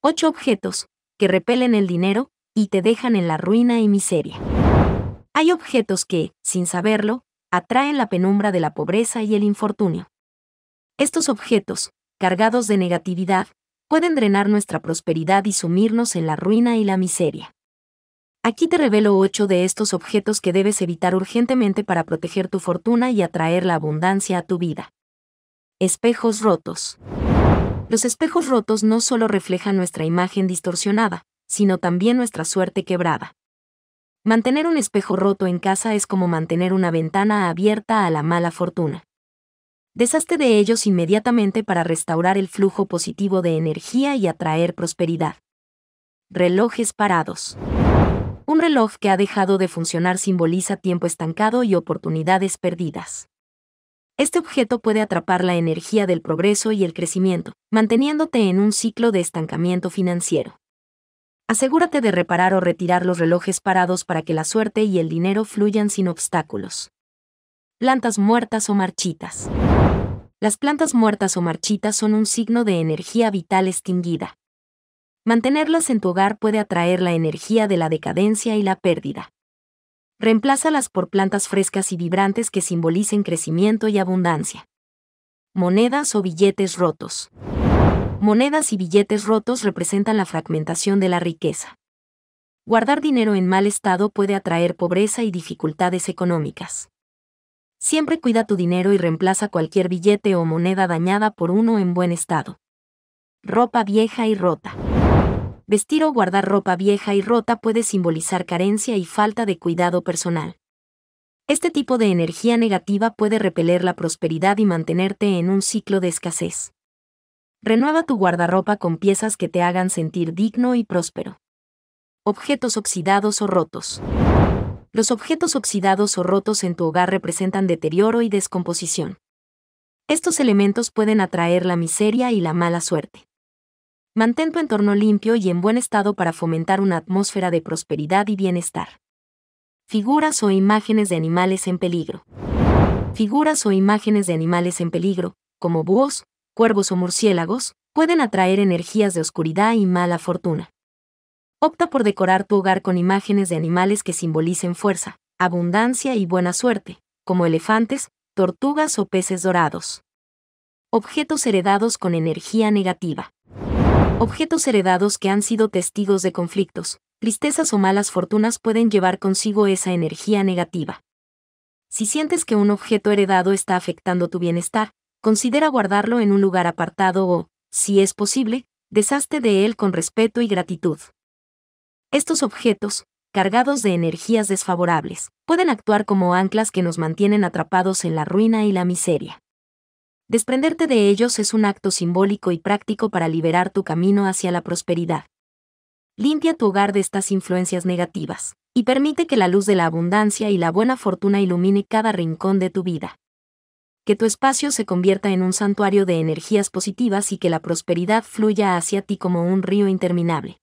Ocho objetos que repelen el dinero y te dejan en la ruina y miseria. Hay objetos que, sin saberlo, atraen la penumbra de la pobreza y el infortunio. Estos objetos, cargados de negatividad, pueden drenar nuestra prosperidad y sumirnos en la ruina y la miseria. Aquí te revelo ocho de estos objetos que debes evitar urgentemente para proteger tu fortuna y atraer la abundancia a tu vida. Espejos rotos. Los espejos rotos no solo reflejan nuestra imagen distorsionada, sino también nuestra suerte quebrada. Mantener un espejo roto en casa es como mantener una ventana abierta a la mala fortuna. Deshazte de ellos inmediatamente para restaurar el flujo positivo de energía y atraer prosperidad. Relojes parados. Un reloj que ha dejado de funcionar simboliza tiempo estancado y oportunidades perdidas. Este objeto puede atrapar la energía del progreso y el crecimiento, manteniéndote en un ciclo de estancamiento financiero. Asegúrate de reparar o retirar los relojes parados para que la suerte y el dinero fluyan sin obstáculos. Plantas muertas o marchitas. Las plantas muertas o marchitas son un signo de energía vital extinguida. Mantenerlas en tu hogar puede atraer la energía de la decadencia y la pérdida reemplázalas por plantas frescas y vibrantes que simbolicen crecimiento y abundancia. Monedas o billetes rotos. Monedas y billetes rotos representan la fragmentación de la riqueza. Guardar dinero en mal estado puede atraer pobreza y dificultades económicas. Siempre cuida tu dinero y reemplaza cualquier billete o moneda dañada por uno en buen estado. Ropa vieja y rota vestir o guardar ropa vieja y rota puede simbolizar carencia y falta de cuidado personal. Este tipo de energía negativa puede repeler la prosperidad y mantenerte en un ciclo de escasez. Renueva tu guardarropa con piezas que te hagan sentir digno y próspero. Objetos oxidados o rotos. Los objetos oxidados o rotos en tu hogar representan deterioro y descomposición. Estos elementos pueden atraer la miseria y la mala suerte. Mantén tu entorno limpio y en buen estado para fomentar una atmósfera de prosperidad y bienestar. Figuras o imágenes de animales en peligro. Figuras o imágenes de animales en peligro, como búhos, cuervos o murciélagos, pueden atraer energías de oscuridad y mala fortuna. Opta por decorar tu hogar con imágenes de animales que simbolicen fuerza, abundancia y buena suerte, como elefantes, tortugas o peces dorados. Objetos heredados con energía negativa. Objetos heredados que han sido testigos de conflictos, tristezas o malas fortunas pueden llevar consigo esa energía negativa. Si sientes que un objeto heredado está afectando tu bienestar, considera guardarlo en un lugar apartado o, si es posible, deshazte de él con respeto y gratitud. Estos objetos, cargados de energías desfavorables, pueden actuar como anclas que nos mantienen atrapados en la ruina y la miseria. Desprenderte de ellos es un acto simbólico y práctico para liberar tu camino hacia la prosperidad. Limpia tu hogar de estas influencias negativas y permite que la luz de la abundancia y la buena fortuna ilumine cada rincón de tu vida. Que tu espacio se convierta en un santuario de energías positivas y que la prosperidad fluya hacia ti como un río interminable.